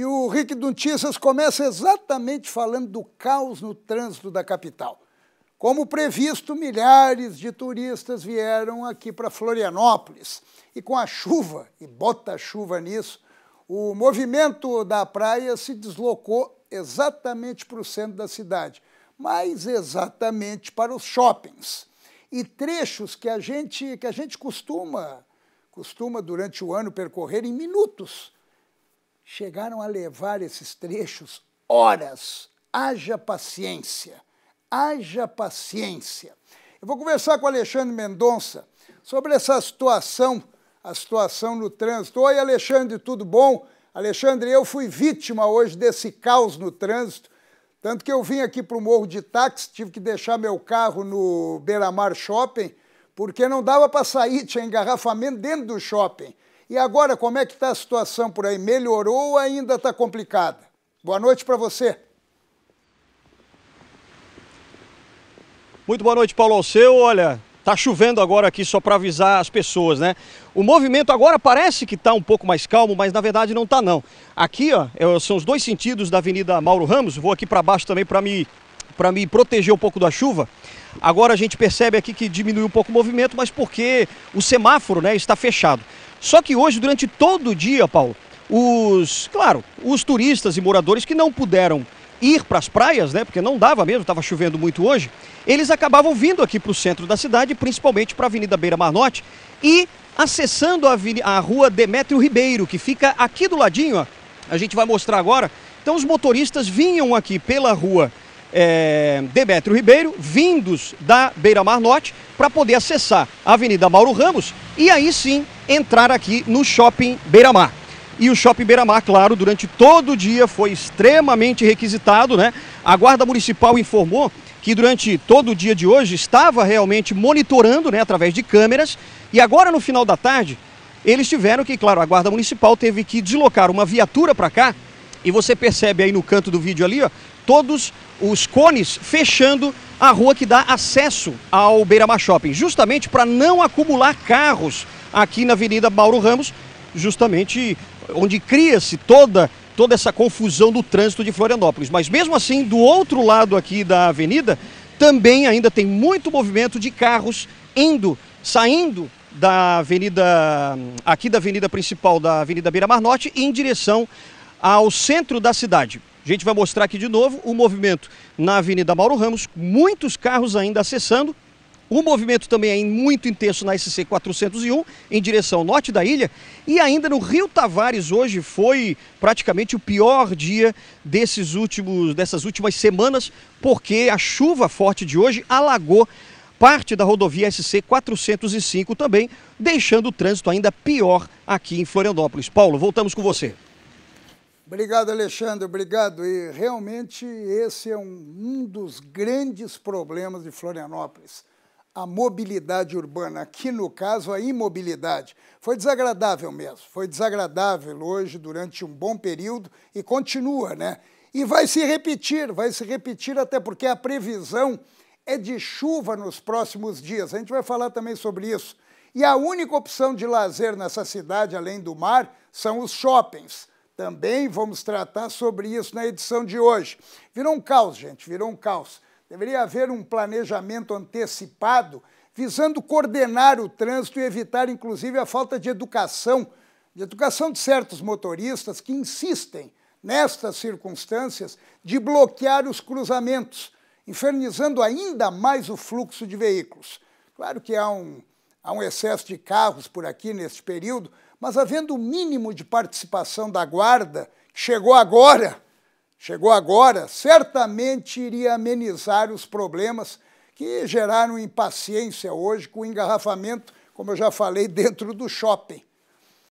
E o Rick Notícias começa exatamente falando do caos no trânsito da capital. Como previsto, milhares de turistas vieram aqui para Florianópolis. E com a chuva, e bota chuva nisso, o movimento da praia se deslocou exatamente para o centro da cidade, mas exatamente para os shoppings. E trechos que a gente, que a gente costuma, costuma durante o ano percorrer em minutos chegaram a levar esses trechos horas. Haja paciência, haja paciência. Eu vou conversar com o Alexandre Mendonça sobre essa situação, a situação no trânsito. Oi, Alexandre, tudo bom? Alexandre, eu fui vítima hoje desse caos no trânsito, tanto que eu vim aqui para o Morro de Táxi, tive que deixar meu carro no Beira-Mar Shopping, porque não dava para sair, tinha engarrafamento dentro do shopping. E agora, como é que está a situação por aí? Melhorou ou ainda está complicada? Boa noite para você. Muito boa noite, Paulo Alceu. Olha, tá chovendo agora aqui só para avisar as pessoas, né? O movimento agora parece que está um pouco mais calmo, mas na verdade não está não. Aqui, ó, é, são os dois sentidos da Avenida Mauro Ramos. Vou aqui para baixo também para me para me proteger um pouco da chuva. Agora a gente percebe aqui que diminuiu um pouco o movimento, mas porque o semáforo, né, está fechado. Só que hoje, durante todo o dia, Paulo, os, claro, os turistas e moradores que não puderam ir para as praias, né, porque não dava mesmo, estava chovendo muito hoje, eles acabavam vindo aqui para o centro da cidade, principalmente para a Avenida Beira Mar Norte e acessando a, a rua Demétrio Ribeiro, que fica aqui do ladinho, ó, a gente vai mostrar agora. Então os motoristas vinham aqui pela rua é, Demétrio Ribeiro, vindos da Beira Mar Norte, para poder acessar a Avenida Mauro Ramos e aí sim entrar aqui no Shopping Beira Mar. E o Shopping Beira Mar, claro, durante todo o dia foi extremamente requisitado, né? A Guarda Municipal informou que durante todo o dia de hoje estava realmente monitorando, né, através de câmeras, e agora no final da tarde eles tiveram que, claro, a Guarda Municipal teve que deslocar uma viatura para cá e você percebe aí no canto do vídeo ali, ó, todos os cones fechando a rua que dá acesso ao Beira-Mar Shopping, justamente para não acumular carros aqui na Avenida Mauro Ramos, justamente onde cria-se toda toda essa confusão do trânsito de Florianópolis. Mas mesmo assim, do outro lado aqui da avenida, também ainda tem muito movimento de carros indo, saindo da avenida, aqui da avenida principal da Avenida Beira-Mar Norte, em direção ao centro da cidade. A gente vai mostrar aqui de novo o movimento na Avenida Mauro Ramos, muitos carros ainda acessando. O movimento também é muito intenso na SC 401, em direção ao norte da ilha. E ainda no Rio Tavares, hoje foi praticamente o pior dia desses últimos, dessas últimas semanas, porque a chuva forte de hoje alagou parte da rodovia SC 405 também, deixando o trânsito ainda pior aqui em Florianópolis. Paulo, voltamos com você. Obrigado, Alexandre, obrigado. E realmente esse é um, um dos grandes problemas de Florianópolis a mobilidade urbana, aqui no caso a imobilidade. Foi desagradável mesmo, foi desagradável hoje durante um bom período e continua, né? E vai se repetir, vai se repetir até porque a previsão é de chuva nos próximos dias. A gente vai falar também sobre isso. E a única opção de lazer nessa cidade, além do mar, são os shoppings. Também vamos tratar sobre isso na edição de hoje. Virou um caos, gente, virou um caos. Deveria haver um planejamento antecipado visando coordenar o trânsito e evitar, inclusive, a falta de educação, de educação de certos motoristas que insistem, nestas circunstâncias, de bloquear os cruzamentos, infernizando ainda mais o fluxo de veículos. Claro que há um Há um excesso de carros por aqui neste período, mas havendo o mínimo de participação da guarda, que chegou agora, chegou agora, certamente iria amenizar os problemas que geraram impaciência hoje com o engarrafamento, como eu já falei, dentro do shopping.